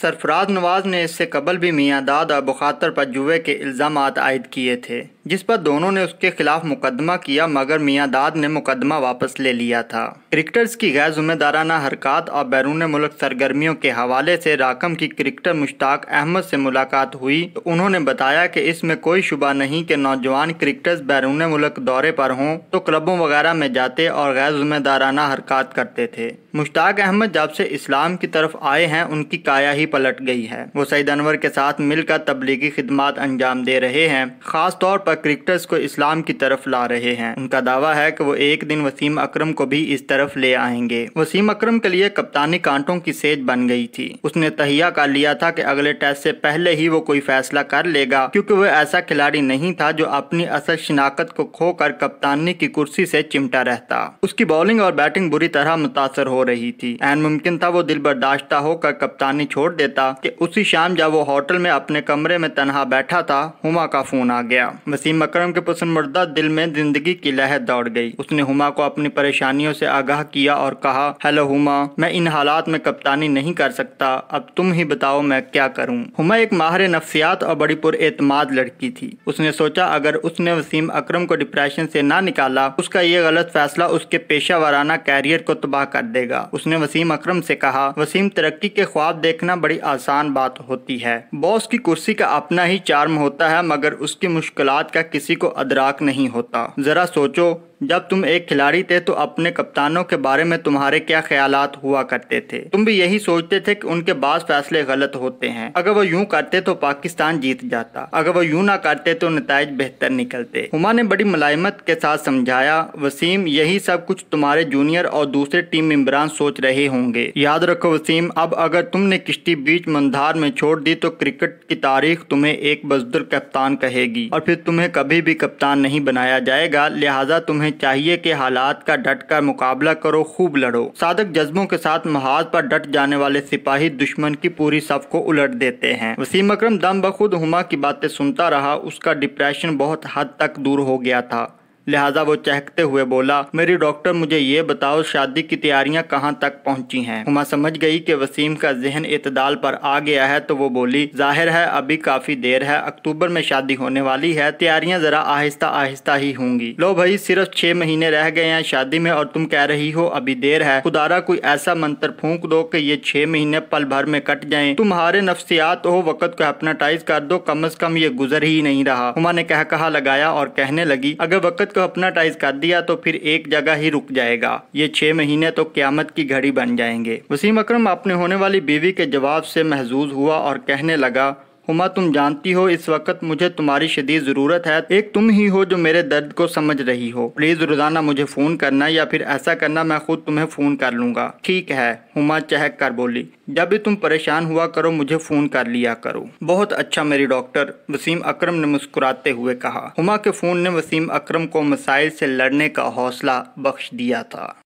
सरफराज नवाज ने इससे कबल भी मियाँ दाद और बुखातर पर जुए के इल्ज़ाम आयद किए थे जिस पर दोनों ने उसके खिलाफ मुकदमा किया मगर मियादाद ने मुकदमा वापस ले लिया था क्रिकेटर्स की गैर जिम्मेदाराना हरकत और बैरून मुल्क सरगर्मियों के हवाले से राकम की क्रिकेटर मुश्ताक अहमद से मुलाकात हुई तो उन्होंने बताया कि इसमें कोई शुबा नहीं कि नौजवान क्रिकेटर्स बैरून मुल्क दौरे पर हों तो क्लबों वगैरह में जाते और गैर जिम्मेदाराना हरकत करते थे मुश्ताक अहमद जब से इस्लाम की तरफ आए हैं उनकी काया ही पलट गई है वो सईद अनवर के साथ मिलकर तबलीगी खदमात अंजाम दे रहे हैं खास पर भाजपा क्रिकेटर्स को इस्लाम की तरफ ला रहे हैं उनका दावा है कि वो एक दिन वसीम अकरम को भी इस तरफ ले आएंगे वसीम अकरम के लिए कप्तानी कांटों की सेज बन गई थी उसने तहिया कर लिया था कि अगले टेस्ट से पहले ही वो कोई फैसला कर लेगा क्योंकि वो ऐसा खिलाड़ी नहीं था जो अपनी असल शिनाकत को खोकर कप्तानी की कुर्सी से चिमटा रहता उसकी बॉलिंग और बैटिंग बुरी तरह मुतासर हो रही थी एन मुमकिन था वो दिल बर्दाश्ता होकर कप्तानी छोड़ देता कि उसी शाम जब वो होटल में अपने कमरे में तनहा बैठा था हुमा का फोन आ गया वसीम अकरम के पसंदमर्दा दिल में जिंदगी की लहर दौड़ गई उसने हुमा को अपनी परेशानियों से आगाह किया और कहा हेलो हुमा मैं इन हालात में कप्तानी नहीं कर सकता अब तुम ही बताओ मैं क्या करूँ हुमा एक माहिर नफ्सियात और बड़ी पुरमाद लड़की थी उसने सोचा अगर उसने वसीम अक्रम को डिप्रेशन से ना निकाला उसका ये गलत फैसला उसके पेशा वाराना कैरियर को तबाह कर देगा उसने वसीम अक्रम से कहा वसीम तरक्की के ख्वाब देखना बड़ी आसान बात होती है बॉस की कुर्सी का अपना ही चार्म होता है मगर उसकी मुश्किल का किसी को अदराक नहीं होता जरा सोचो जब तुम एक खिलाड़ी थे तो अपने कप्तानों के बारे में तुम्हारे क्या ख्याल हुआ करते थे तुम भी यही सोचते थे कि उनके बाद फैसले गलत होते हैं अगर वो यूं करते तो पाकिस्तान जीत जाता अगर वो यूं ना करते तो नतज बेहतर निकलते हुमा ने बड़ी मलायमत के साथ समझाया वसीम यही सब कुछ तुम्हारे जूनियर और दूसरे टीम मेम्बरान सोच रहे होंगे याद रखो वसीम अब अगर तुमने किश्ती बीच मंदार में छोड़ दी तो क्रिकेट की तारीख तुम्हें एक बजदुर कप्तान कहेगी और फिर तुम्हें कभी भी कप्तान नहीं बनाया जाएगा लिहाजा तुम्हें तुम्हें चाहिए कि हालात का डट कर मुकाबला करो खूब लड़ो साधक जज्बों के साथ महाज पर डट जाने वाले सिपाही दुश्मन की पूरी सफ को उलट देते हैं वसीम अक्रम दम बखुद हुमा की बातें सुनता रहा उसका डिप्रेशन बहुत हद तक दूर हो गया था लिहाजा वो चहकते हुए बोला मेरी डॉक्टर मुझे ये बताओ शादी की तैयारियां कहाँ तक पहुँची हैं उमा समझ गई कि वसीम का जहन इतदाल पर आ गया है तो वो बोली जाहिर है अभी काफी देर है अक्टूबर में शादी होने वाली है तैयारियाँ जरा आहिस्ता आहिस्ता ही होंगी लो भाई सिर्फ छह महीने रह गए हैं शादी में और तुम कह रही हो अभी देर है खुदारा कोई ऐसा मंत्र फूंक दो कि ये छह महीने पल भर में कट जाए तुम्हारे नफ्सियात हो वक्त को अपनाटाइज कर दो कम अज कम ये गुजर ही नहीं रहा उमा ने कह कहा लगाया और कहने लगी अगर वक्त को इसको टाइज कर दिया तो फिर एक जगह ही रुक जाएगा ये छह महीने तो क्यामत की घड़ी बन जाएंगे वसीम अक्रम अपने होने वाली बीवी के जवाब से महजूज हुआ और कहने लगा उमा तुम जानती हो इस वक्त मुझे तुम्हारी शदीद ज़रूरत है एक तुम ही हो जो मेरे दर्द को समझ रही हो प्लीज़ रोज़ाना मुझे फ़ोन करना या फिर ऐसा करना मैं खुद तुम्हें फ़ोन कर लूंगा ठीक है उमा चहक कर बोली जब भी तुम परेशान हुआ करो मुझे फ़ोन कर लिया करो बहुत अच्छा मेरी डॉक्टर वसीम अक्रम ने मुस्कुराते हुए कहा उमा के फ़ोन ने वसीम अक्रम को मसाइल से लड़ने का हौसला बख्श दिया था